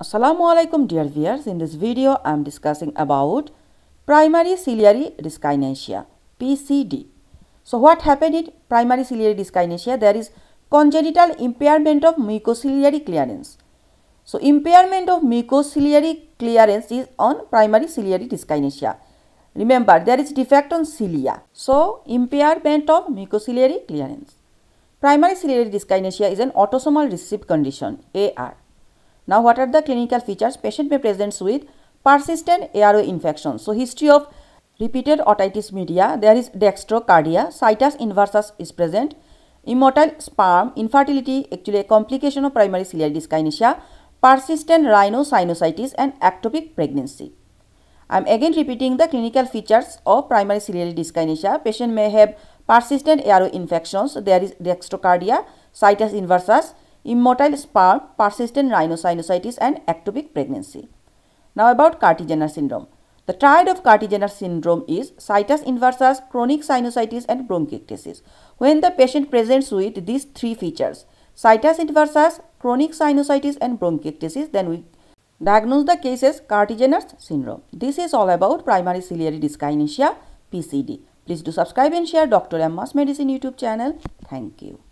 Assalamu alaikum dear viewers in this video I am discussing about primary ciliary dyskinesia PCD so what happened in primary ciliary dyskinesia there is congenital impairment of mucociliary clearance so impairment of mucociliary clearance is on primary ciliary dyskinesia remember there is defect on cilia so impairment of mucociliary clearance primary ciliary dyskinesia is an autosomal recessive condition AR now what are the clinical features? Patient may presents with persistent airway infection. So history of repeated otitis media, there is dextrocardia, situs inversus is present, immotile sperm, infertility, actually a complication of primary ciliary dyskinesia, persistent rhinosinusitis and ectopic pregnancy. I am again repeating the clinical features of primary ciliary dyskinesia. Patient may have persistent airway infections, there is dextrocardia, situs inversus, immotile sperm, persistent rhinosinusitis and ectopic pregnancy. Now about Cartigener syndrome. The triad of Cartigener syndrome is situs inversus, chronic sinusitis and bronchiectasis. When the patient presents with these three features, situs inversus, chronic sinusitis and bronchiectasis, then we diagnose the case as syndrome. This is all about primary ciliary dyskinesia, PCD. Please do subscribe and share Dr. Emma's Medicine YouTube channel. Thank you.